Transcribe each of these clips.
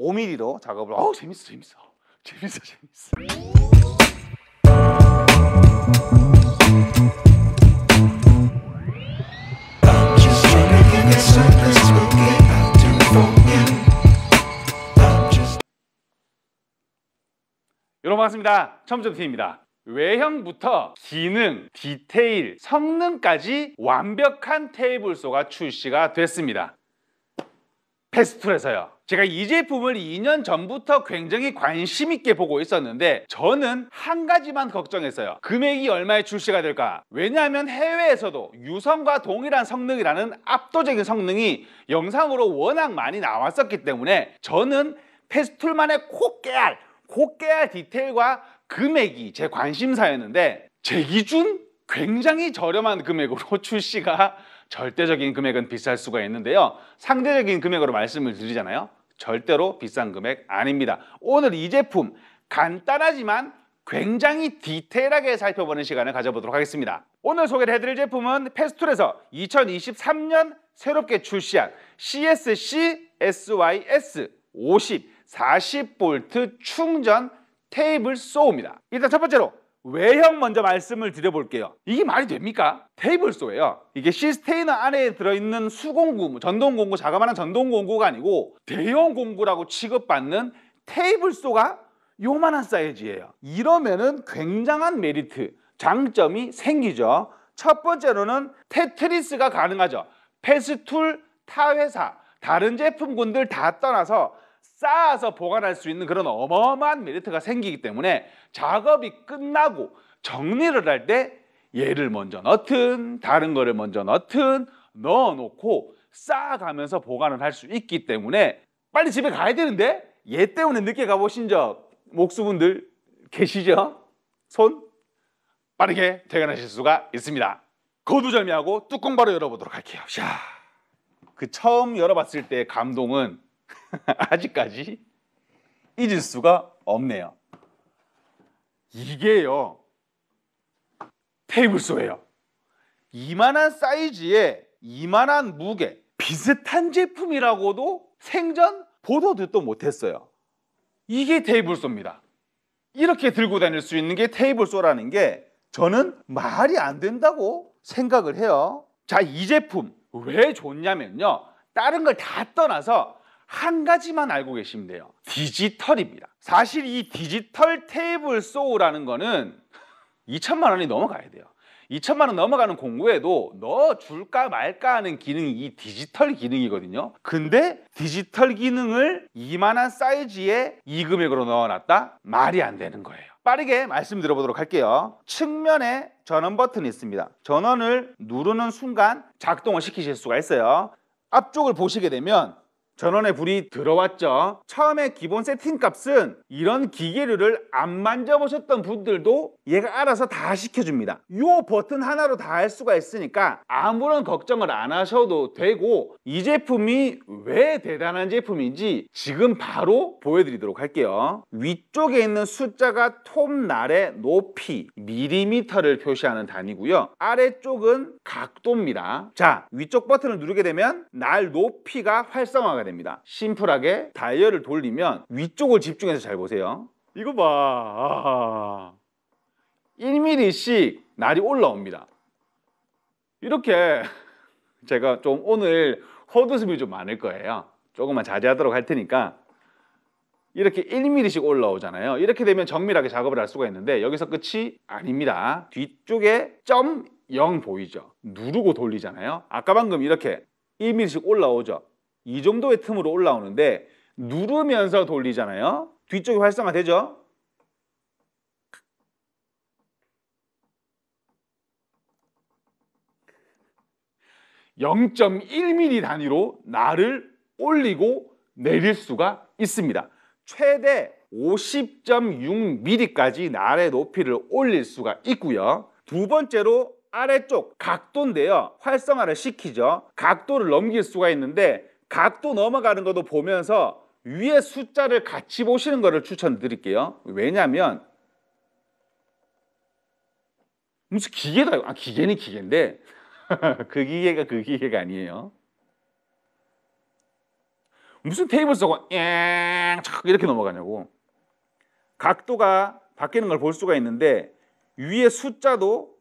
5mm로 작업을 어우 재밌어 재밌어 재밌어 재밌어 여러분 반갑습니다. 첨점 t 입니다 외형부터 기능, 디테일, 성능까지 완벽한 테이블 소가 출시가 됐습니다. 페스툴에서요. 제가 이 제품을 2년 전부터 굉장히 관심 있게 보고 있었는데 저는 한 가지만 걱정했어요. 금액이 얼마에 출시가 될까? 왜냐하면 해외에서도 유선과 동일한 성능이라는 압도적인 성능이 영상으로 워낙 많이 나왔었기 때문에 저는 패스툴만의 코깨알, 코깨알 디테일과 금액이 제 관심사였는데 제 기준 굉장히 저렴한 금액으로 출시가 절대적인 금액은 비쌀 수가 있는데요. 상대적인 금액으로 말씀을 드리잖아요. 절대로 비싼 금액 아닙니다. 오늘 이 제품 간단하지만 굉장히 디테일하게 살펴보는 시간을 가져보도록 하겠습니다. 오늘 소개를 해드릴 제품은 페스툴에서 2023년 새롭게 출시한 CSC SYS 50 40V 충전 테이블 소우입니다. 일단 첫 번째로 외형 먼저 말씀을 드려볼게요. 이게 말이 됩니까? 테이블 소예요. 이게 시스테이너 안에 들어있는 수공구, 전동공구, 자그마한 전동공구가 아니고 대형 공구라고 취급받는 테이블 소가 요만한 사이즈예요. 이러면은 굉장한 메리트, 장점이 생기죠. 첫 번째로는 테트리스가 가능하죠. 패스툴, 타회사, 다른 제품군들 다 떠나서 쌓아서 보관할 수 있는 그런 어마어마한 메리트가 생기기 때문에 작업이 끝나고 정리를 할 때 얘를 먼저 넣든 다른 거를 먼저 넣든 넣어놓고 쌓아가면서 보관을 할 수 있기 때문에 빨리 집에 가야 되는데 얘 때문에 늦게 가보신 적 목수분들 계시죠? 손 빠르게 퇴근하실 수가 있습니다. 거두절미하고 뚜껑 바로 열어보도록 할게요. 샤. 그 처음 열어봤을 때 감동은 아직까지 잊을 수가 없네요. 이게요. 테이블소예요. 이만한 사이즈에 이만한 무게 비슷한 제품이라고도 생전 보도 듣도 못했어요. 이게 테이블소입니다. 이렇게 들고 다닐 수 있는 게 테이블소라는 게 저는 말이 안 된다고 생각을 해요. 자, 이 제품 왜 좋냐면요. 다른 걸 다 떠나서 한 가지만 알고 계시면 돼요. 디지털입니다. 사실 이 디지털 테이블 소우라는 거는 2천만 원이 넘어가야 돼요. 2천만 원 넘어가는 공구에도 넣어 줄까 말까 하는 기능이 이 디지털 기능이거든요. 근데 디지털 기능을 이만한 사이즈에 이 금액으로 넣어놨다? 말이 안 되는 거예요. 빠르게 말씀드려보도록 할게요. 측면에 전원 버튼이 있습니다. 전원을 누르는 순간 작동을 시키실 수가 있어요. 앞쪽을 보시게 되면 전원에 불이 들어왔죠. 처음에 기본 세팅값은 이런 기계류를 안 만져보셨던 분들도 얘가 알아서 다 시켜줍니다. 요 버튼 하나로 다 할 수가 있으니까 아무런 걱정을 안 하셔도 되고 이 제품이 왜 대단한 제품인지 지금 바로 보여드리도록 할게요. 위쪽에 있는 숫자가 톱날의 높이 밀리미터를 표시하는 단위고요. 아래쪽은 각도입니다. 자, 위쪽 버튼을 누르게 되면 날 높이가 활성화가 됩니다. 됩니다 심플하게 다이얼을 돌리면 위쪽을 집중해서 잘 보세요 이거 봐 아... 1mm씩 날이 올라옵니다 이렇게 제가 좀 오늘 헛웃음이 좀 많을 거예요 조금만 자제하도록 할 테니까 이렇게 1mm씩 올라오잖아요 이렇게 되면 정밀하게 작업을 할 수가 있는데 여기서 끝이 아닙니다 뒤쪽에 점 0 보이죠 누르고 돌리잖아요 아까 방금 이렇게 1mm씩 올라오죠 이 정도의 틈으로 올라오는데 누르면서 돌리잖아요. 뒤쪽이 활성화되죠? (0.1mm) 단위로 날을 올리고 내릴 수가 있습니다. 최대 50.6mm까지 날의 높이를 올릴 수가 있고요. 두 번째로 아래쪽 각도인데요. 활성화를 시키죠. 각도를 넘길 수가 있는데 각도 넘어가는 것도 보면서 위에 숫자를 같이 보시는 것을 추천드릴게요. 왜냐하면 무슨 기계다. 아, 기계는 기계인데 그 기계가 그 기계가 아니에요. 무슨 테이블 써고 엥 이렇게 넘어가냐고. 각도가 바뀌는 걸 볼 수가 있는데 위에 숫자도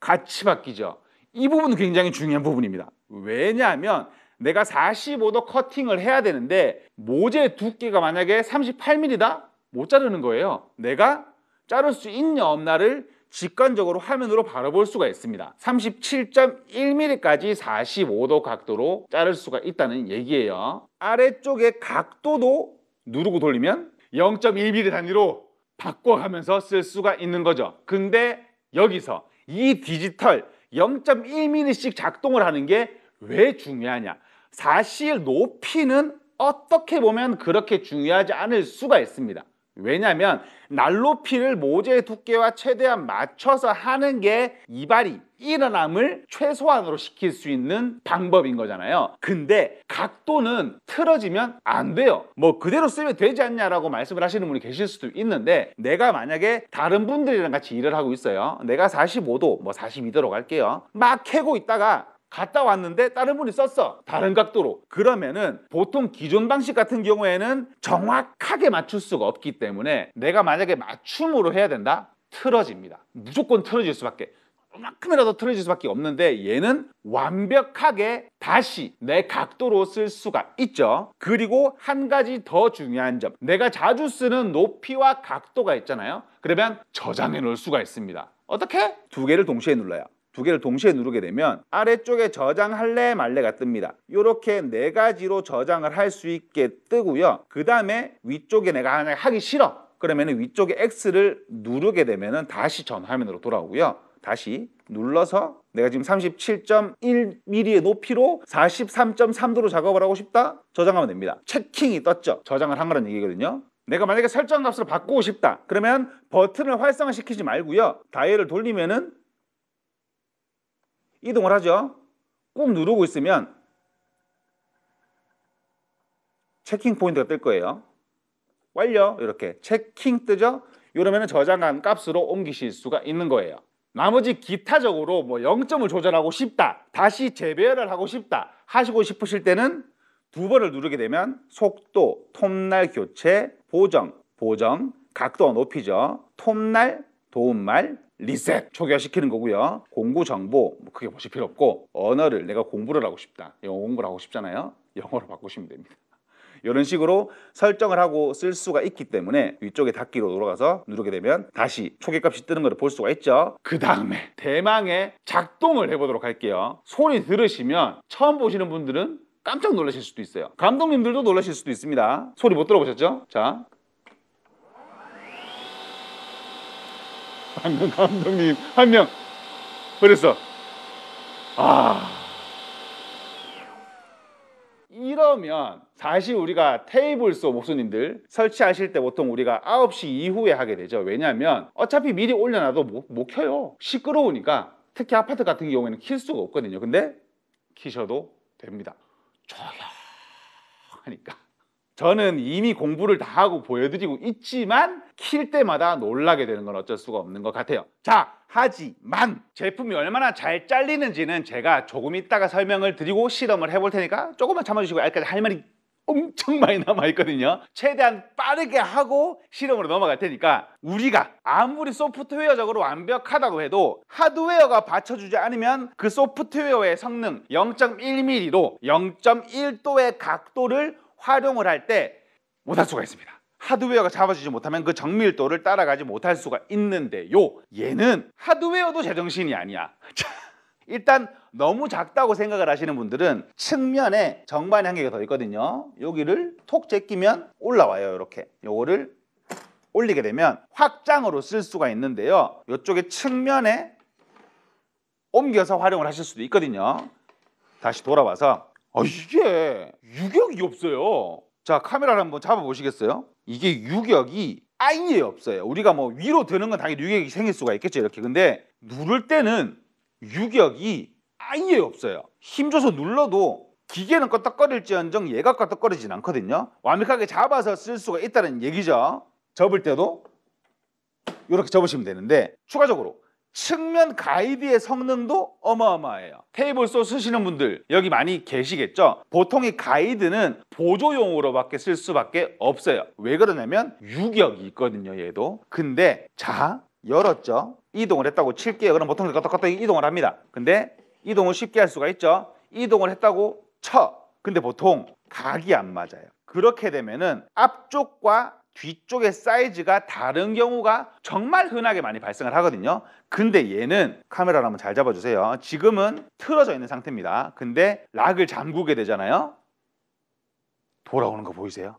같이 바뀌죠. 이 부분은 굉장히 중요한 부분입니다. 왜냐하면 내가 45도 커팅을 해야 되는데 모재 두께가 만약에 38mm다? 못 자르는 거예요. 내가 자를 수 있냐 없나를 직관적으로 화면으로 바라볼 수가 있습니다. 37.1mm까지 45도 각도로 자를 수가 있다는 얘기예요. 아래쪽의 각도도 누르고 돌리면 0.1mm 단위로 바꿔가면서 쓸 수가 있는 거죠. 근데 여기서 이 디지털 0.1mm씩 작동을 하는 게 왜 중요하냐? 사실 높이는 어떻게 보면 그렇게 중요하지 않을 수가 있습니다. 왜냐하면 날 높이를 모재의 두께와 최대한 맞춰서 하는 게 이발이 일어남을 최소한으로 시킬 수 있는 방법인 거잖아요 근데 각도는 틀어지면 안 돼요 뭐 그대로 쓰면 되지 않냐라고 말씀을 하시는 분이 계실 수도 있는데 내가 만약에 다른 분들이랑 같이 일을 하고 있어요 내가 45도 뭐 42도로 갈게요 막 캐고 있다가 갔다 왔는데 다른 분이 썼어. 다른 각도로. 그러면은 보통 기존 방식 같은 경우에는 정확하게 맞출 수가 없기 때문에 내가 만약에 맞춤으로 해야 된다? 틀어집니다. 무조건 틀어질 수밖에. 그만큼이라도 틀어질 수밖에 없는데 얘는 완벽하게 다시 내 각도로 쓸 수가 있죠. 그리고 한 가지 더 중요한 점. 내가 자주 쓰는 높이와 각도가 있잖아요. 그러면 저장해 놓을 수가 있습니다. 어떻게? 두 개를 동시에 눌러요. 두 개를 동시에 누르게 되면 아래쪽에 저장할래 말래가 뜹니다. 이렇게 네 가지로 저장을 할 수 있게 뜨고요. 그 다음에 위쪽에 내가 하나 하기 싫어. 그러면 위쪽에 X를 누르게 되면 다시 전 화면으로 돌아오고요. 다시 눌러서 내가 지금 37.1mm의 높이로 43.3도로 작업을 하고 싶다? 저장하면 됩니다. 체킹이 떴죠. 저장을 한거란 얘기거든요. 내가 만약에 설정 값을 바꾸고 싶다. 그러면 버튼을 활성화시키지 말고요. 다이얼을 돌리면은 이동을 하죠. 꾹 누르고 있으면 체킹 포인트가 뜰 거예요. 완료 이렇게 체킹 뜨죠. 이러면 저장한 값으로 옮기실 수가 있는 거예요. 나머지 기타적으로 뭐 0점을 조절하고 싶다, 다시 재배열을 하고 싶다 하시고 싶으실 때는 두 번을 누르게 되면 속도, 톱날 교체, 보정, 보정, 각도와 높이죠. 톱날, 도움말, 리셋 초기화시키는 거고요. 공부 정보 뭐 크게 보실 필요 없고 언어를 내가 공부를 하고 싶다. 영어 공부를 하고 싶잖아요. 영어로 바꾸시면 됩니다. 이런 식으로 설정을 하고 쓸 수가 있기 때문에 위쪽에 닫기로 돌아가서 누르게 되면 다시 초기값이 뜨는 것을 볼 수가 있죠 그 다음에 대망의 작동을 해보도록 할게요 소리 들으시면 처음 보시는 분들은 깜짝 놀라실 수도 있어요 감독님들도 놀라실 수도 있습니다 소리 못 들어보셨죠? 자 한명 감독님 한 명 그래서 아 이러면 사실 우리가 테이블소 목수님들 설치하실 때 보통 우리가 9시 이후에 하게 되죠 왜냐하면 어차피 미리 올려놔도 못, 못 켜요 시끄러우니까 특히 아파트 같은 경우에는 킬 수가 없거든요 근데 키셔도 됩니다 조용하니까 저는 이미 공부를 다 하고 보여드리고 있지만 킬 때마다 놀라게 되는 건 어쩔 수가 없는 것 같아요. 자, 하지만 제품이 얼마나 잘 잘리는지는 제가 조금 있다가 설명을 드리고 실험을 해볼 테니까 조금만 참아주시고 여기까지 할 말이 엄청 많이 남아있거든요 최대한 빠르게 하고 실험으로 넘어갈 테니까 우리가 아무리 소프트웨어적으로 완벽하다고 해도 하드웨어가 받쳐주지 않으면 그 소프트웨어의 성능 0.1mm로 0.1도의 각도를 활용을 할 때 못할 수가 있습니다. 하드웨어가 잡아주지 못하면 그 정밀도를 따라가지 못할 수가 있는데요. 얘는 하드웨어도 제정신이 아니야. 일단 너무 작다고 생각을 하시는 분들은 측면에 정반향한가더 있거든요. 여기를 톡 제끼면 올라와요. 이렇게. 요거를 올리게 되면 확장으로 쓸 수가 있는데요. 이쪽에 측면에 옮겨서 활용을 하실 수도 있거든요. 다시 돌아와서 아, 이게 유격이 없어요. 자, 카메라를 한번 잡아보시겠어요? 이게 유격이 아예 없어요. 우리가 뭐 위로 드는 건 당연히 유격이 생길 수가 있겠죠, 이렇게. 근데 누를 때는 유격이 아예 없어요. 힘줘서 눌러도 기계는 껐다거릴지언정 얘가 껐다거리진 않거든요. 완벽하게 잡아서 쓸 수가 있다는 얘기죠. 접을 때도 이렇게 접으시면 되는데 추가적으로 측면 가이드의 성능도 어마어마해요. 테이블소 쓰시는 분들 여기 많이 계시겠죠? 보통 이 가이드는 보조용으로밖에 쓸 수밖에 없어요. 왜 그러냐면 유격이 있거든요, 얘도. 근데 자, 열었죠? 이동을 했다고 칠게요. 그럼 보통 껐다 이동을 합니다. 근데 이동을 쉽게 할 수가 있죠? 이동을 했다고 쳐. 근데 보통 각이 안 맞아요. 그렇게 되면은 앞쪽과 뒤쪽의 사이즈가 다른 경우가 정말 흔하게 많이 발생을 하거든요 근데 얘는 카메라로 한번 잘 잡아주세요 지금은 틀어져 있는 상태입니다 근데 락을 잠그게 되잖아요 돌아오는 거 보이세요?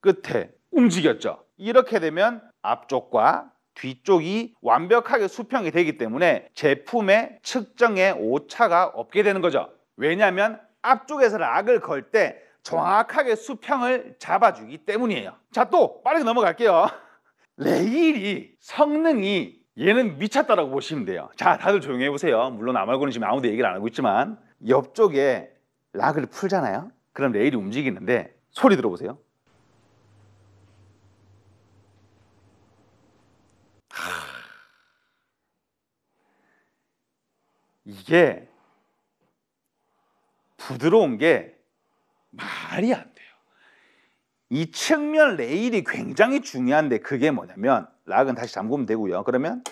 끝에 움직였죠 이렇게 되면 앞쪽과 뒤쪽이 완벽하게 수평이 되기 때문에 제품의 측정에 오차가 없게 되는 거죠 왜냐하면 앞쪽에서 락을 걸때 정확하게 수평을 잡아주기 때문이에요. 자, 또 빠르게 넘어갈게요. 레일이 성능이 얘는 미쳤다라고 보시면 돼요. 자, 다들 조용히 해보세요. 물론 아 말고는 지금 아무도 얘기를 안 하고 있지만 옆쪽에 락을 풀잖아요. 그럼 레일이 움직이는데 소리 들어보세요. 이게 부드러운 게 말이 안 돼요. 이 측면 레일이 굉장히 중요한데 그게 뭐냐면 락은 다시 잠그면 되고요. 그러면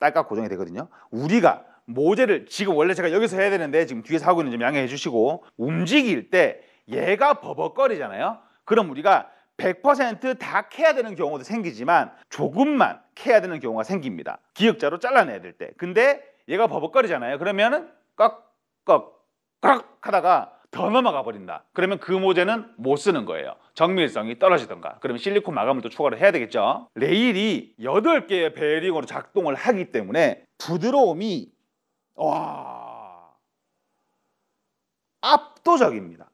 딸깍 고정이 되거든요. 우리가 모재를 지금 원래 제가 여기서 해야 되는데 지금 뒤에서 하고 있는 점 양해해 주시고 움직일 때 얘가 버벅거리잖아요. 그럼 우리가 100%다 캐야 되는 경우도 생기지만 조금만 캐야 되는 경우가 생깁니다. 기역자로 잘라내야 될 때. 근데 얘가 버벅거리잖아요. 그러면은 꺽꺽 꺽 하다가 더 넘어가 버린다. 그러면 그 모재는 못 쓰는 거예요. 정밀성이 떨어지던가. 그러면 실리콘 마감을 또추가로 해야 되겠죠. 레일이 8개의 베어링으로 작동을 하기 때문에 부드러움이 와 압도적입니다.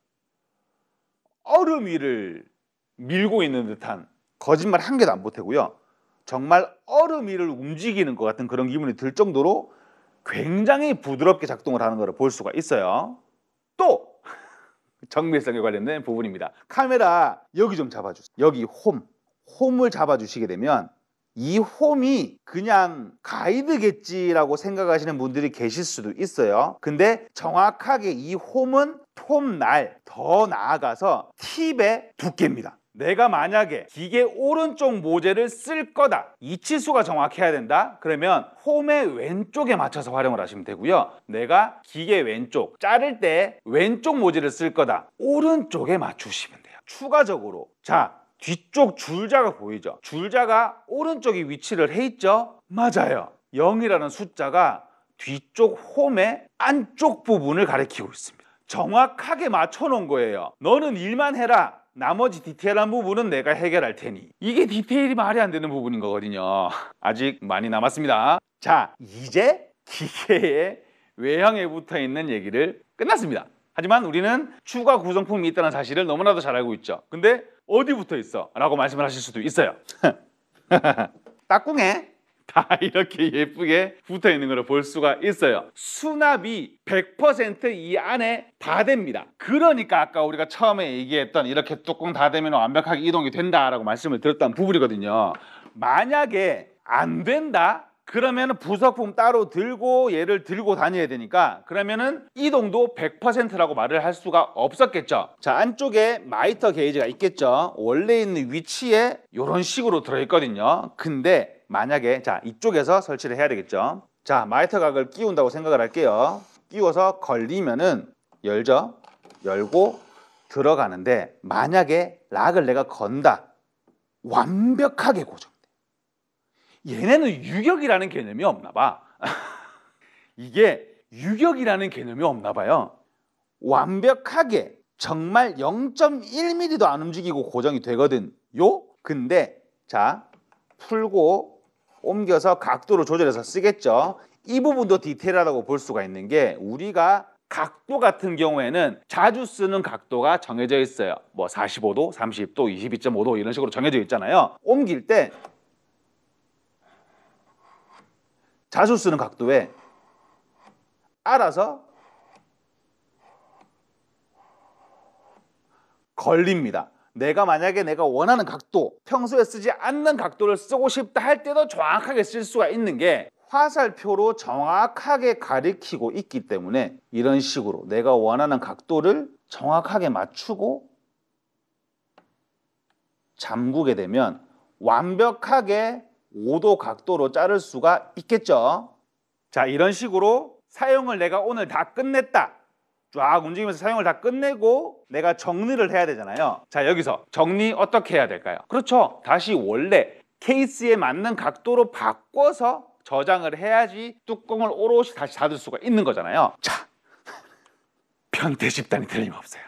얼음 위를 밀고 있는 듯한 거짓말 한 개도 안 보태고요. 정말 얼음 위를 움직이는 것 같은 그런 기분이 들 정도로 굉장히 부드럽게 작동을 하는 것을 볼 수가 있어요. 또 정밀성에 관련된 부분입니다. 카메라 여기 좀 잡아주세요. 여기 홈. 홈을 잡아주시게 되면 이 홈이 그냥 가이드겠지라고 생각하시는 분들이 계실 수도 있어요. 근데 정확하게 이 홈은 톱 날, 더 나아가서 팁의 두께입니다. 내가 만약에 기계 오른쪽 모재를 쓸 거다 이 치수가 정확해야 된다 그러면 홈의 왼쪽에 맞춰서 활용을 하시면 되고요 내가 기계 왼쪽 자를 때 왼쪽 모재를 쓸 거다 오른쪽에 맞추시면 돼요 추가적으로 자 뒤쪽 줄자가 보이죠 줄자가 오른쪽에 위치를 해 있죠 맞아요 0이라는 숫자가 뒤쪽 홈의 안쪽 부분을 가리키고 있습니다 정확하게 맞춰 놓은 거예요 너는 일만 해라 나머지 디테일한 부분은 내가 해결할 테니 이게 디테일이 말이 안 되는 부분인 거거든요 아직 많이 남았습니다 자 이제 기계의 외형에 붙어있는 얘기를 끝났습니다 하지만 우리는 추가 구성품이 있다는 사실을 너무나도 잘 알고 있죠 근데 어디 붙어 있어? 라고 말씀을 하실 수도 있어요 딱궁에 다 이렇게 예쁘게 붙어 있는 걸 볼 수가 있어요. 수납이 100%이 안에 다 됩니다. 그러니까 아까 우리가 처음에 얘기했던 이렇게 뚜껑 다 되면 완벽하게 이동이 된다라고 말씀을 드렸던 부분이거든요. 만약에 안 된다? 그러면 부속품 따로 들고 얘를 들고 다녀야 되니까 그러면은 이동도 100%라고 말을 할 수가 없었겠죠 자 안쪽에 마이터 게이지가 있겠죠 원래 있는 위치에 이런 식으로 들어있거든요 근데 만약에 자 이쪽에서 설치를 해야 되겠죠. 자 마이터 각을 끼운다고 생각을 할게요. 끼워서 걸리면은 열죠. 열고 들어가는데 만약에 락을 내가 건다 완벽하게 고정돼. 얘네는 유격이라는 개념이 없나 봐. 이게 유격이라는 개념이 없나 봐요. 완벽하게 정말 0.1mm도 안 움직이고 고정이 되거든. 요? 근데 자, 풀고 옮겨서 각도를 조절해서 쓰겠죠. 이 부분도 디테일하다고 볼 수가 있는 게 우리가 각도 같은 경우에는 자주 쓰는 각도가 정해져 있어요. 뭐 45도, 30도, 22.5도 이런 식으로 정해져 있잖아요. 옮길 때 자주 쓰는 각도에 알아서 걸립니다. 내가 만약에 내가 원하는 각도, 평소에 쓰지 않는 각도를 쓰고 싶다 할 때도 정확하게 쓸 수가 있는 게 화살표로 정확하게 가리키고 있기 때문에 이런 식으로 내가 원하는 각도를 정확하게 맞추고 잠그게 되면 완벽하게 5도 각도로 자를 수가 있겠죠. 자, 이런 식으로 사용을 내가 오늘 다 끝냈다. 쫙 움직이면서 사용을 다 끝내고 내가 정리를 해야 되잖아요 자 여기서 정리 어떻게 해야 될까요? 그렇죠 다시 원래 케이스에 맞는 각도로 바꿔서 저장을 해야지 뚜껑을 오롯이 다시 닫을 수가 있는 거잖아요 자 변태 집단이 틀림없어요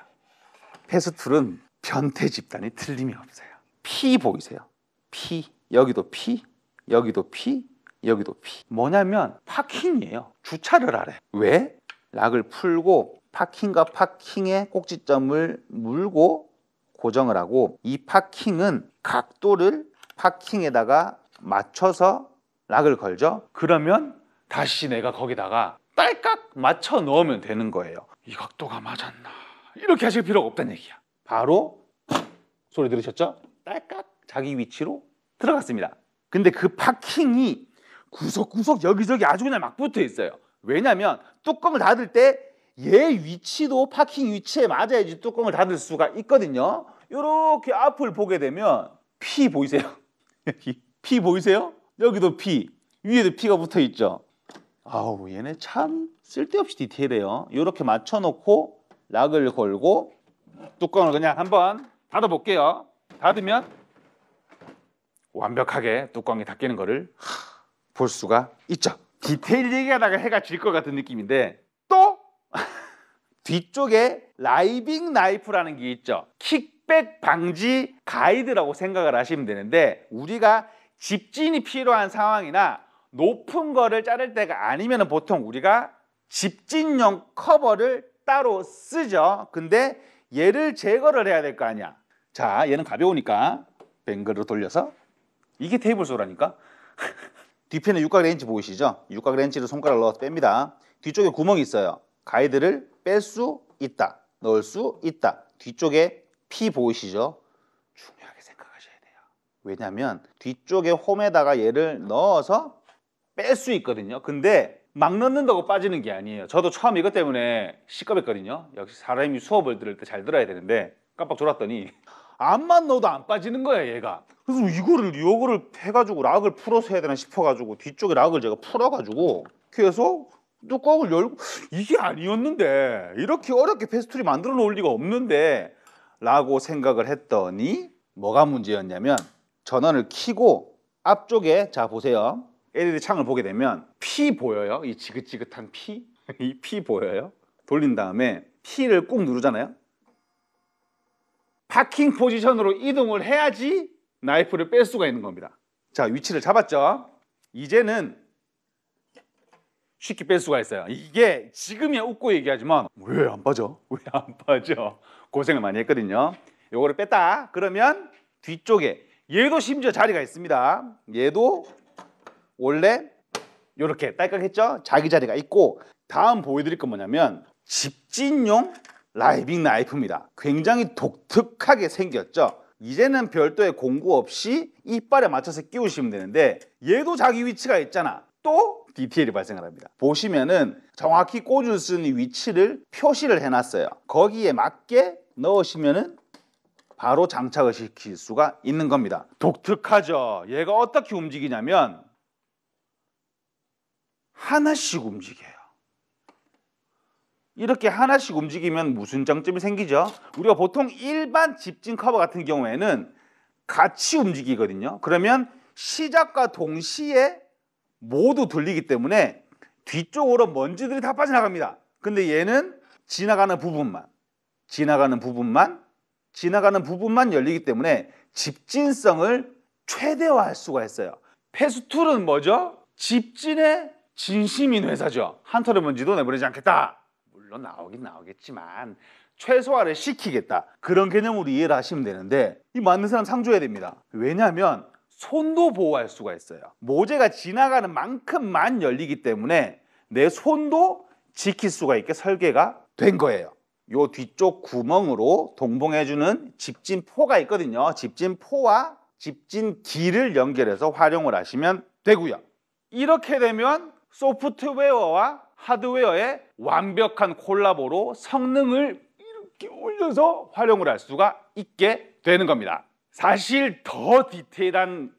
패스툴은 변태 집단이 틀림이 없어요 피 보이세요? 피 여기도 피 여기도 피 여기도 피 뭐냐면 파킹이에요 주차를 하래 왜? 락을 풀고 파킹과 파킹의 꼭지점을 물고 고정을 하고 이 파킹은 각도를 파킹에다가 맞춰서 락을 걸죠. 그러면 다시 내가 거기다가 딸깍 맞춰 넣으면 되는 거예요. 이 각도가 맞았나? 이렇게 하실 필요가 없다는 얘기야. 바로 소리 들으셨죠? 딸깍 자기 위치로 들어갔습니다. 근데 그 파킹이 구석구석 여기저기 아주 그냥 막 붙어 있어요. 왜냐면 뚜껑을 닫을 때얘 위치도 파킹 위치에 맞아야지 뚜껑을 닫을 수가 있거든요. 이렇게 앞을 보게 되면 P 보이세요? 여기 P 보이세요? 여기도 P 위에도 P가 붙어 있죠. 아우 얘네 참 쓸데없이 디테일해요. 이렇게 맞춰놓고 락을 걸고 뚜껑을 그냥 한번 닫아볼게요. 닫으면 완벽하게 뚜껑이 닫히는 거를 볼 수가 있죠. 디테일 얘기하다가 해가 질 것 같은 느낌인데 뒤쪽에 라이빙 나이프라는 게 있죠. 킥백 방지 가이드라고 생각을 하시면 되는데 우리가 집진이 필요한 상황이나 높은 거를 자를 때가 아니면 보통 우리가 집진용 커버를 따로 쓰죠. 근데 얘를 제거를 해야 될 거 아니야. 자, 얘는 가벼우니까 뱅글로 돌려서 이게 테이블 소라니까. 뒤편에 육각 렌치 보이시죠? 육각 렌치를 손가락으 넣어서 뺍니다. 뒤쪽에 구멍이 있어요. 가이드를 뺄 수 있다. 넣을 수 있다. 뒤쪽에 P 보이시죠? 중요하게 생각하셔야 돼요. 왜냐면 하 뒤쪽에 홈에다가 얘를 넣어서 뺄 수 있거든요. 근데 막 넣는다고 빠지는 게 아니에요. 저도 처음 이것 때문에 시끄럽거든요. 역시 사람이 수업을 들을 때 잘 들어야 되는데 깜빡 졸았더니 암만 넣어도 안 빠지는 거야 얘가 그래서 이거를 요거를 해가지고 락을 풀어서 해야 되나 싶어가지고 뒤쪽에 락을 제가 풀어가지고 그래서 뚜껑을 열고 이게 아니었는데 이렇게 어렵게 페스츄리 만들어 놓을 리가 없는데 라고 생각을 했더니 뭐가 문제였냐면 전원을 키고 앞쪽에 자 보세요 LED 창을 보게 되면 피 보여요 이 지긋지긋한 피이 P 보여요 돌린 다음에 피를꾹 누르잖아요 파킹 포지션으로 이동을 해야지 나이프를 뺄 수가 있는 겁니다 자 위치를 잡았죠 이제는 쉽게 뺄 수가 있어요. 이게 지금이야 웃고 얘기하지만 왜 안 빠져? 왜 안 빠져? 고생을 많이 했거든요. 요거를 뺐다. 그러면 뒤쪽에 얘도 심지어 자리가 있습니다. 얘도 원래 이렇게 딸깍했죠? 자기 자리가 있고 다음 보여드릴 건 뭐냐면 집진용 라이빙 나이프입니다. 굉장히 독특하게 생겼죠? 이제는 별도의 공구 없이 이빨에 맞춰서 끼우시면 되는데 얘도 자기 위치가 있잖아. 또 DTL이 발생 합니다. 보시면은 정확히 꽂을 수 있는 위치를 표시를 해놨어요. 거기에 맞게 넣으시면은 바로 장착을 시킬 수가 있는 겁니다. 독특하죠. 얘가 어떻게 움직이냐면 하나씩 움직여요. 이렇게 하나씩 움직이면 무슨 장점이 생기죠? 우리가 보통 일반 집진 커버 같은 경우에는 같이 움직이거든요. 그러면 시작과 동시에 모두 돌리기 때문에 뒤쪽으로 먼지들이 다 빠져나갑니다. 근데 얘는 지나가는 부분만, 지나가는 부분만, 지나가는 부분만 열리기 때문에 집진성을 최대화할 수가 있어요. 패스툴은 뭐죠? 집진의 진심인 회사죠. 한 털의 먼지도 내버리지 않겠다. 물론 나오긴 나오겠지만 최소화를 시키겠다. 그런 개념으로 이해를 하시면 되는데 이 맞는 사람 상조해야 됩니다. 왜냐하면 손도 보호할 수가 있어요. 모재가 지나가는 만큼만 열리기 때문에 내 손도 지킬 수가 있게 설계가 된 거예요. 요 뒤쪽 구멍으로 동봉해주는 집진포가 있거든요. 집진포와 집진기를 연결해서 활용을 하시면 되고요. 이렇게 되면 소프트웨어와 하드웨어의 완벽한 콜라보로 성능을 이렇게 올려서 활용을 할 수가 있게 되는 겁니다. 사실 더 디테일한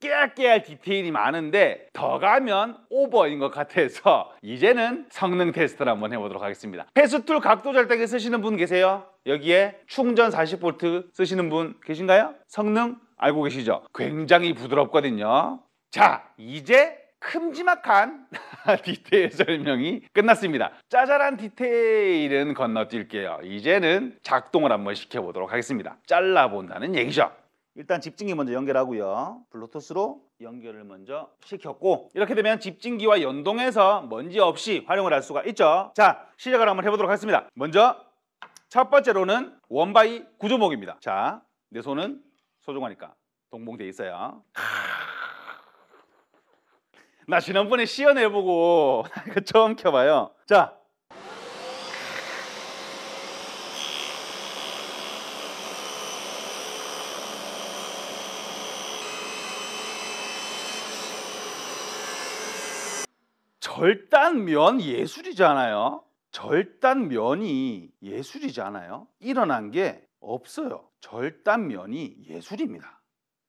깨알깨알 디테일이 많은데 더 가면 오버인 것 같아서 이제는 성능 테스트를 한번 해보도록 하겠습니다 패스툴 각도 절대기 쓰시는 분 계세요? 여기에 충전 40V 쓰시는 분 계신가요? 성능 알고 계시죠? 굉장히 부드럽거든요 자 이제 큼지막한 디테일 설명이 끝났습니다. 짜잘한 디테일은 건너뛸게요. 이제는 작동을 한번 시켜보도록 하겠습니다. 잘라본다는 얘기죠. 일단 집중기 먼저 연결하고요. 블루투스로 연결을 먼저 시켰고 이렇게 되면 집중기와 연동해서 먼지 없이 활용을 할 수가 있죠. 자, 시작을 한번 해보도록 하겠습니다. 먼저 첫 번째로는 원바이 구조목입니다. 자, 내 손은 소중하니까 동봉돼 있어요. 나 지난번에 시연해보고 처음 켜봐요. 자. 절단면 예술이잖아요. 절단면이 예술이잖아요. 일어난 게 없어요. 절단면이 예술입니다.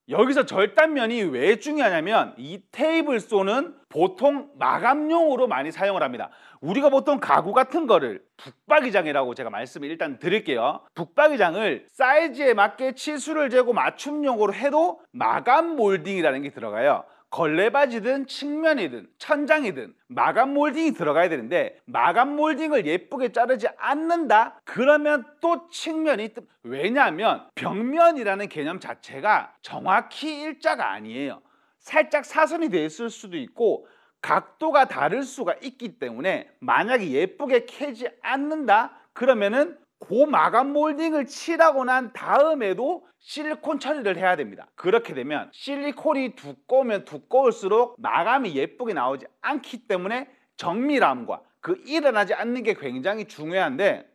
여기서 절단면이 왜 중요하냐면 이 테이블 소는 보통 마감용으로 많이 사용을 합니다. 우리가 보통 가구 같은 거를 북박이장이라고 제가 말씀을 일단 드릴게요. 북박이장을 사이즈에 맞게 치수를 재고 맞춤용으로 해도 마감 몰딩이라는 게 들어가요. 걸레바지든 측면이든 천장이든 마감 몰딩이 들어가야 되는데 마감 몰딩을 예쁘게 자르지 않는다? 그러면 또 측면이 왜냐하면 벽면이라는 개념 자체가 정확히 일자가 아니에요. 살짝 사선이 돼 있을 수도 있고 각도가 다를 수가 있기 때문에 만약에 예쁘게 캐지 않는다? 그러면은 고 마감 몰딩을 칠하고 난 다음에도 실리콘 처리를 해야 됩니다 그렇게 되면 실리콘이 두꺼우면 두꺼울수록 마감이 예쁘게 나오지 않기 때문에 정밀함과 그 일어나지 않는 게 굉장히 중요한데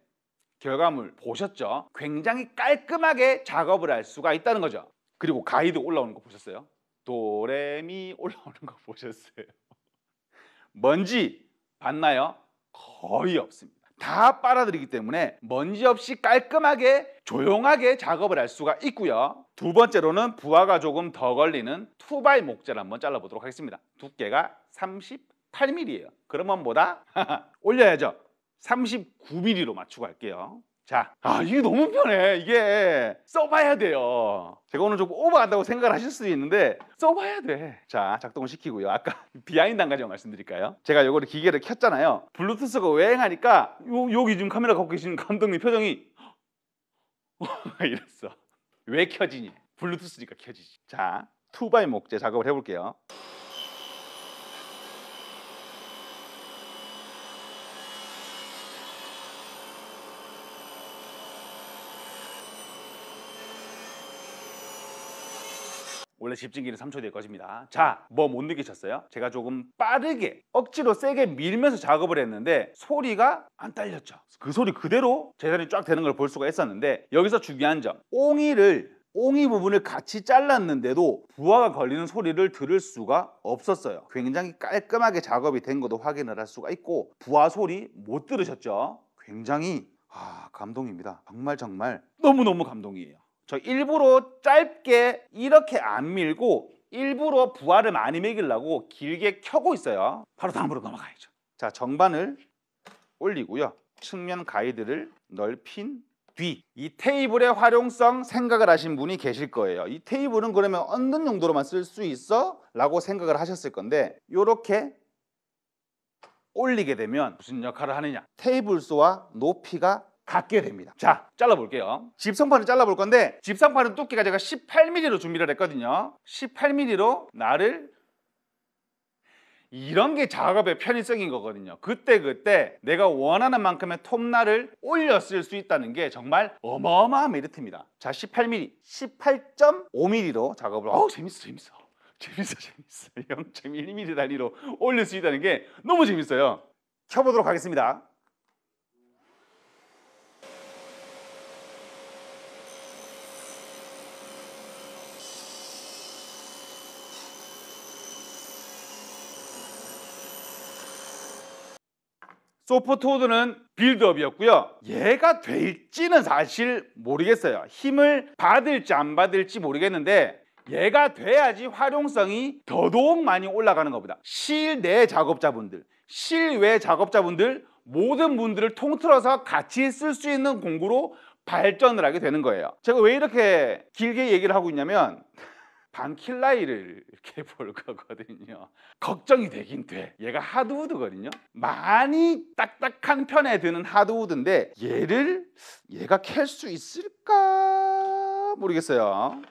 결과물 보셨죠? 굉장히 깔끔하게 작업을 할 수가 있다는 거죠 그리고 가이드 올라오는 거 보셨어요? 도레미 올라오는 거 보셨어요? 먼지 봤나요? 거의 없습니다 다 빨아들이기 때문에 먼지 없이 깔끔하게 조용하게 작업을 할 수가 있고요. 두 번째로는 부하가 조금 더 걸리는 투바이 목재를 한번 잘라보도록 하겠습니다. 두께가 38mm예요. 그러면 뭐다? 올려야죠. 39mm로 맞추고 할게요. 자, 아, 이게 너무 편해. 이게 써봐야 돼요. 제가 오늘 조금 오버한다고 생각을 하실 수도 있는데 써봐야 돼. 자, 작동을 시키고요. 아까 비하인드 한가지 말씀드릴까요? 제가 요거를 기계를 켰잖아요. 블루투스가 외행하니까 요, 여기 지금 카메라 갖고 계시는 감독님 표정이 이랬어. 왜 켜지니? 블루투스니까 켜지지. 자, 투바이 목재 작업을 해볼게요. 원래 집중기는 3초 될 것입니다 자뭐 못 느끼셨어요? 제가 조금 빠르게 억지로 세게 밀면서 작업을 했는데 소리가 안 딸렸죠 그 소리 그대로 재단이 쫙 되는 걸 볼 수가 있었는데 여기서 중요한 점 옹이를 옹이 부분을 같이 잘랐는데도 부하가 걸리는 소리를 들을 수가 없었어요 굉장히 깔끔하게 작업이 된 것도 확인을 할 수가 있고 부하 소리 못 들으셨죠? 굉장히 아 감동입니다 정말 정말 너무너무 감동이에요 저 일부러 짧게 이렇게 안 밀고 일부러 부하를 많이 먹이려고 길게 켜고 있어요 바로 다음으로 넘어가야죠 자 정반을 올리고요 측면 가이드를 넓힌 뒤 이 테이블의 활용성 생각을 하신 분이 계실 거예요 이 테이블은 그러면 얻는 용도로만 쓸 수 있어? 라고 생각을 하셨을 건데 이렇게 올리게 되면 무슨 역할을 하느냐 테이블 수와 높이가 갖게 됩니다. 자, 잘라볼게요. 집성판을 잘라볼 건데 집성판은 두께가 제가 18mm로 준비를 했거든요. 18mm로 나를 이런 게 작업의 편의성인 거거든요. 그때그때 그때 내가 원하는 만큼의 톱날을 올려 쓸 수 있다는 게 정말 어마어마한 메리트입니다. 자, 18mm, 18.5mm로 작업을 어우 재밌어 재밌어. 재밌어 재밌어. 0.1mm 단위로 올릴 수 있다는 게 너무 재밌어요. 켜보도록 하겠습니다. 소프트우드는 빌드업이었고요. 얘가 될지는 사실 모르겠어요. 힘을 받을지 안 받을지 모르겠는데 얘가 돼야지 활용성이 더더욱 많이 올라가는 겁니다. 실내 작업자분들, 실외 작업자분들 모든 분들을 통틀어서 같이 쓸 수 있는 공구로 발전을 하게 되는 거예요. 제가 왜 이렇게 길게 얘기를 하고 있냐면 반킬라이를 이렇게 볼 거거든요. 걱정이 되긴 돼. 얘가 하드우드거든요. 많이 딱딱한 편에 드는 하드우드인데 얘를 얘가 캘 수 있을까 모르겠어요.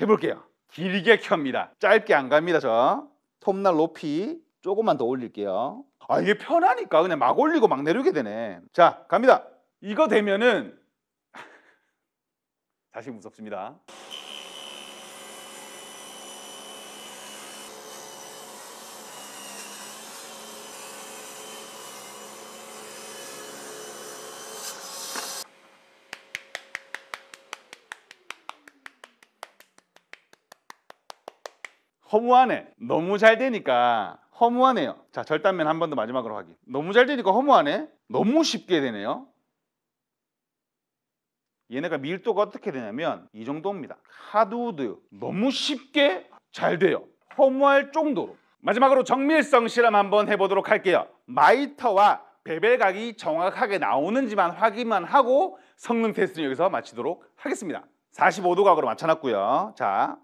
해볼게요. 길게 켭니다. 짧게 안 갑니다 저. 톱날 높이 조금만 더 올릴게요. 아 이게 편하니까 그냥 막 올리고 막내리게 되네. 자 갑니다. 이거 되면은 다시 무섭습니다. 허무하네. 너무 잘 되니까 허무하네요. 자, 절단면 한 번 더 마지막으로 하기. 너무 잘 되니까 허무하네. 너무 쉽게 되네요. 얘네가 밀도가 어떻게 되냐면 이 정도입니다. 하드우드 너무 쉽게 잘 돼요. 허무할 정도로. 마지막으로 정밀성 실험 한번 해보도록 할게요. 마이터와 베벨각이 정확하게 나오는지만 확인만 하고 성능 테스트는 여기서 마치도록 하겠습니다. 45도 각으로 맞춰놨고요. 자,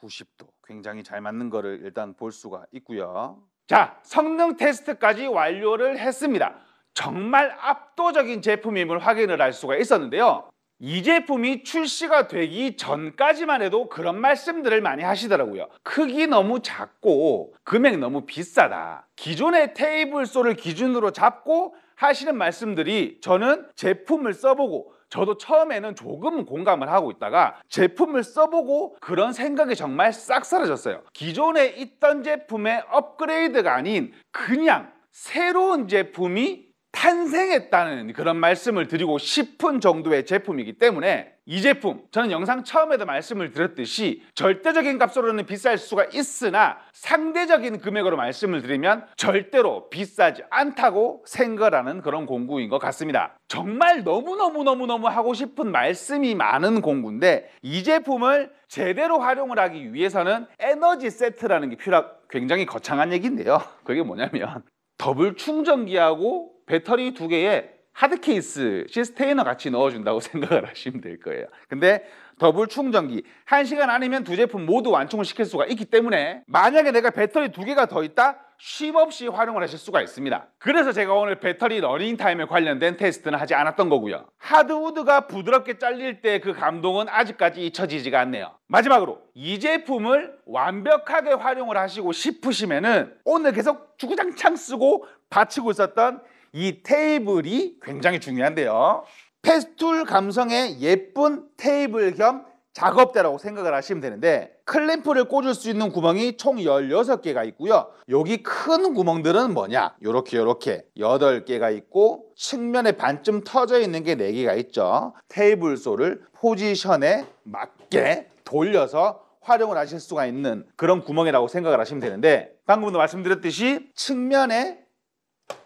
90도 굉장히 잘 맞는 거를 일단 볼 수가 있고요. 자, 성능 테스트까지 완료를 했습니다. 정말 압도적인 제품임을 확인을 할 수가 있었는데요. 이 제품이 출시가 되기 전까지만 해도 그런 말씀들을 많이 하시더라고요. 크기 너무 작고 금액 너무 비싸다. 기존의 테이블 소를 기준으로 잡고 하시는 말씀들이 저는 제품을 써보고 저도 처음에는 조금 공감을 하고 있다가 제품을 써보고 그런 생각이 정말 싹 사라졌어요. 기존에 있던 제품의 업그레이드가 아닌 그냥 새로운 제품이 탄생했다는 그런 말씀을 드리고 싶은 정도의 제품이기 때문에 이 제품 저는 영상 처음에도 말씀을 드렸듯이 절대적인 값으로는 비쌀 수가 있으나 상대적인 금액으로 말씀을 드리면 절대로 비싸지 않다고 생각하는 그런 공구인 것 같습니다 정말 너무너무너무너무 하고 싶은 말씀이 많은 공구인데 이 제품을 제대로 활용을 하기 위해서는 에너지 세트라는 게 필요하 굉장히 거창한 얘기인데요 그게 뭐냐면 더블 충전기하고 배터리 두 개에 하드 케이스 시스테이너 같이 넣어준다고 생각을 하시면 될 거예요. 근데 더블 충전기 한시간 아니면 두 제품 모두 완충을 시킬 수가 있기 때문에 만약에 내가 배터리 두 개가 더 있다? 쉼없이 활용을 하실 수가 있습니다. 그래서 제가 오늘 배터리 러닝 타임에 관련된 테스트는 하지 않았던 거고요. 하드우드가 부드럽게 잘릴 때 그 감동은 아직까지 잊혀지지가 않네요. 마지막으로 이 제품을 완벽하게 활용을 하시고 싶으시면은 오늘 계속 주구장창 쓰고 받치고 있었던 이 테이블이 굉장히 중요한데요. 페스툴 감성의 예쁜 테이블 겸 작업대라고 생각을 하시면 되는데 클램프를 꽂을 수 있는 구멍이 총 16개가 있고요. 여기 큰 구멍들은 뭐냐? 이렇게이렇게 8개가 있고 측면에 반쯤 터져 있는 게 4개가 있죠. 테이블 소를 포지션에 맞게 돌려서 활용을 하실 수가 있는 그런 구멍이라고 생각을 하시면 되는데 방금도 말씀드렸듯이 측면에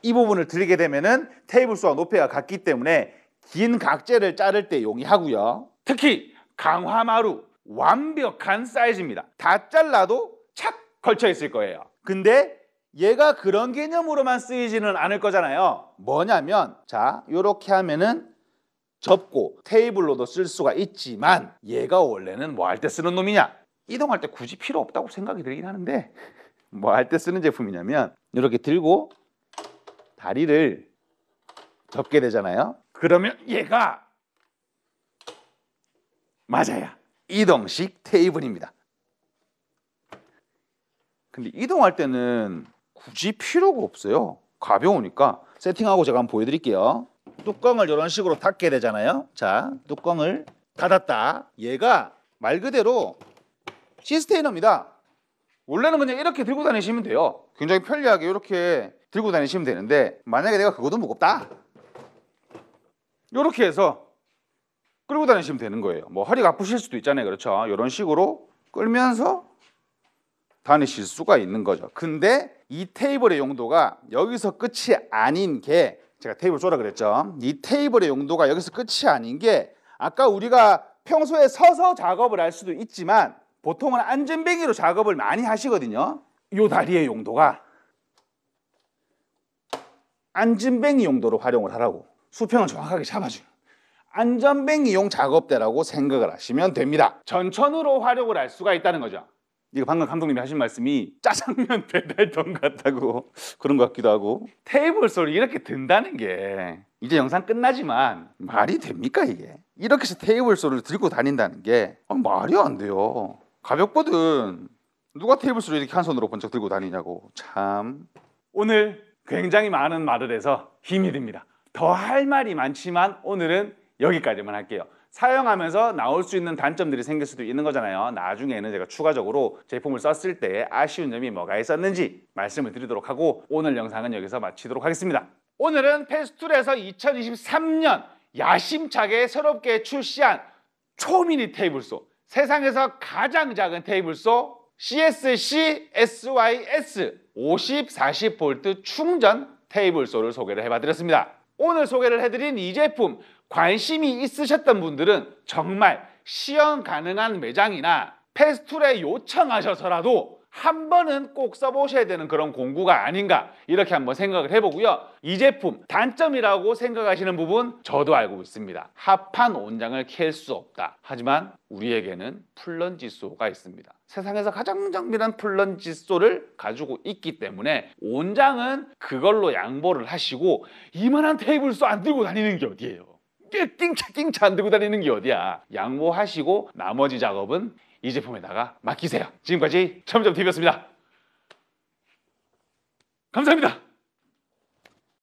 이 부분을 들게 되면은 테이블 수와 높이가 같기 때문에 긴 각재를 자를 때 용이하고요. 특히 강화마루 완벽한 사이즈입니다. 다 잘라도 착 걸쳐 있을 거예요. 근데 얘가 그런 개념으로만 쓰이지는 않을 거잖아요. 뭐냐면 자, 이렇게 하면은 접고 테이블로도 쓸 수가 있지만 얘가 원래는 뭐 할 때 쓰는 놈이냐? 이동할 때 굳이 필요 없다고 생각이 들긴 하는데 뭐 할 때 쓰는 제품이냐면 이렇게 들고 다리를 접게 되잖아요. 그러면 얘가 맞아야 이동식 테이블입니다. 근데 이동할 때는 굳이 필요가 없어요. 가벼우니까 세팅하고 제가 한번 보여드릴게요. 뚜껑을 이런 식으로 닫게 되잖아요. 자, 뚜껑을 닫았다. 얘가 말 그대로 시스테이너입니다. 원래는 그냥 이렇게 들고 다니시면 돼요. 굉장히 편리하게 이렇게 들고 다니시면 되는데 만약에 내가 그것도 무겁다 이렇게 해서 끌고 다니시면 되는 거예요 뭐 허리가 아프실 수도 있잖아요 그렇죠 이런 식으로 끌면서 다니실 수가 있는 거죠 근데 이 테이블의 용도가 여기서 끝이 아닌 게 제가 테이블 쏘라 그랬죠 이 테이블의 용도가 여기서 끝이 아닌 게 아까 우리가 평소에 서서 작업을 할 수도 있지만 보통은 안전뱅이로 작업을 많이 하시거든요 이 다리의 용도가 안전뱅이 용도로 활용을 하라고 수평을 정확하게 잡아줘요. 안전뱅 이용 작업대라고 생각을 하시면 됩니다. 전천으로 활용을 할 수가 있다는 거죠. 이거 방금 감독님이 하신 말씀이 짜장면 배달돈 같다고 그런 것 같기도 하고 테이블 소리 이렇게 든다는 게 이제 영상 끝나지만 말이 됩니까 이게? 이렇게 해서 테이블 소리를 들고 다닌다는 게 아, 말이 안 돼요. 가볍거든. 누가 테이블 소리 이렇게 한 손으로 번쩍 들고 다니냐고. 참. 오늘 굉장히 많은 말을 해서 힘이 듭니다. 더 할 말이 많지만 오늘은 여기까지만 할게요. 사용하면서 나올 수 있는 단점들이 생길 수도 있는 거잖아요 나중에는 제가 추가적으로 제품을 썼을 때 아쉬운 점이 뭐가 있었는지 말씀을 드리도록 하고 오늘 영상은 여기서 마치도록 하겠습니다 오늘은 페스툴에서 2023년 야심차게 새롭게 출시한 초미니 테이블소 세상에서 가장 작은 테이블소 CSC SYS 50, 40V 충전 테이블소를 소개를 해봐드렸습니다. 오늘 소개를 해드린 이 제품 관심이 있으셨던 분들은 정말 시연 가능한 매장이나 페스툴에 요청하셔서라도 한 번은 꼭 써보셔야 되는 그런 공구가 아닌가 이렇게 한번 생각을 해보고요. 이 제품 단점이라고 생각하시는 부분 저도 알고 있습니다. 합판 온장을 캘 수 없다. 하지만 우리에게는 플런지 수호가 있습니다. 세상에서 가장 정밀한 플런지솔를 가지고 있기 때문에 원장은 그걸로 양보를 하시고 이만한 테이블도 안 들고 다니는 게 어디예요? 띵차 띵차 안 들고 다니는 게 어디야? 양보하시고 나머지 작업은 이 제품에다가 맡기세요. 지금까지 점점 t v 였습니다 감사합니다.